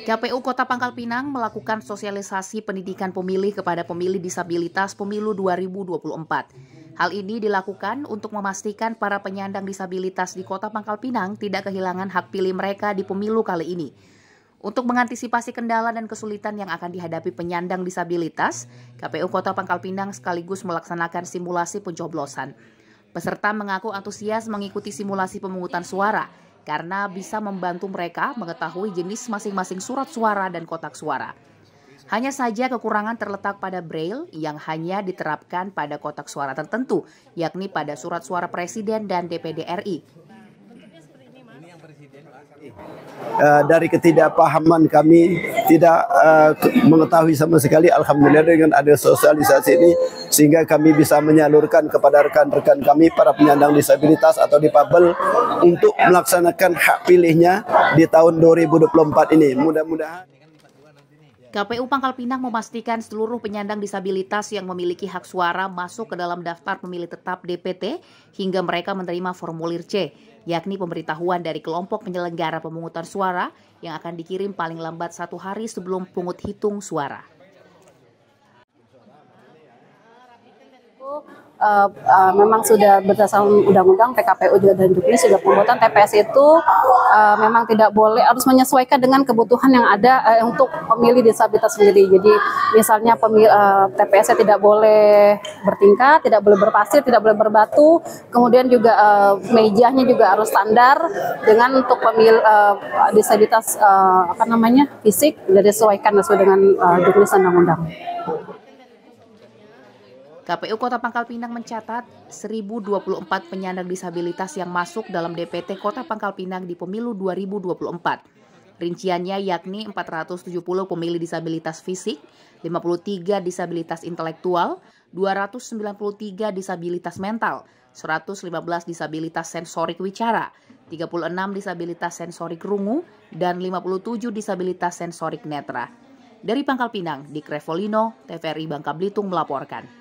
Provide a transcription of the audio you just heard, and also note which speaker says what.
Speaker 1: KPU Kota Pangkal Pinang melakukan sosialisasi pendidikan pemilih kepada pemilih disabilitas pemilu 2024. Hal ini dilakukan untuk memastikan para penyandang disabilitas di Kota Pangkal Pinang tidak kehilangan hak pilih mereka di pemilu kali ini. Untuk mengantisipasi kendala dan kesulitan yang akan dihadapi penyandang disabilitas, KPU Kota Pangkal Pinang sekaligus melaksanakan simulasi pencoblosan. Peserta mengaku antusias mengikuti simulasi pemungutan suara karena bisa membantu mereka mengetahui jenis masing-masing surat suara dan kotak suara. Hanya saja kekurangan terletak pada braille yang hanya diterapkan pada kotak suara tertentu, yakni pada surat suara presiden dan DPD RI.
Speaker 2: Uh, dari ketidakpahaman kami tidak uh, mengetahui sama sekali alhamdulillah dengan ada sosialisasi ini sehingga kami bisa menyalurkan kepada rekan-rekan kami para penyandang disabilitas atau difabel untuk melaksanakan hak pilihnya di tahun 2024 ini mudah-mudahan
Speaker 1: KPU Pangkal Pinang memastikan seluruh penyandang disabilitas yang memiliki hak suara masuk ke dalam daftar pemilih tetap DPT hingga mereka menerima formulir C, yakni pemberitahuan dari kelompok penyelenggara pemungutan suara yang akan dikirim paling lambat satu hari sebelum pungut hitung suara. uh, uh, memang
Speaker 3: sudah berdasarkan undang-undang PKPU juga dan juga sudah pembuatan TPS itu uh, memang tidak boleh harus menyesuaikan dengan kebutuhan yang ada uh, untuk pemilih disabilitas sendiri. Jadi misalnya pemilih, uh, tps tidak boleh bertingkat, tidak boleh berpasir, tidak boleh berbatu, kemudian juga uh, mejanya juga harus standar dengan untuk pemilih uh,
Speaker 1: disabilitas uh, apa namanya
Speaker 3: fisik sudah disesuaikan sesuai dengan uh, undang-undang.
Speaker 1: KPU Kota Pangkal Pinang mencatat 1024 penyandang disabilitas yang masuk dalam DPT Kota Pangkal Pinang di pemilu 2024. Rinciannya yakni 470 pemilih disabilitas fisik, 53 disabilitas intelektual, 293 disabilitas mental, 115 disabilitas sensorik wicara, 36 disabilitas sensorik rungu, dan 57 disabilitas sensorik netra. Dari Pangkal Pinang, di Krevolino, TVRI Bangka Belitung melaporkan.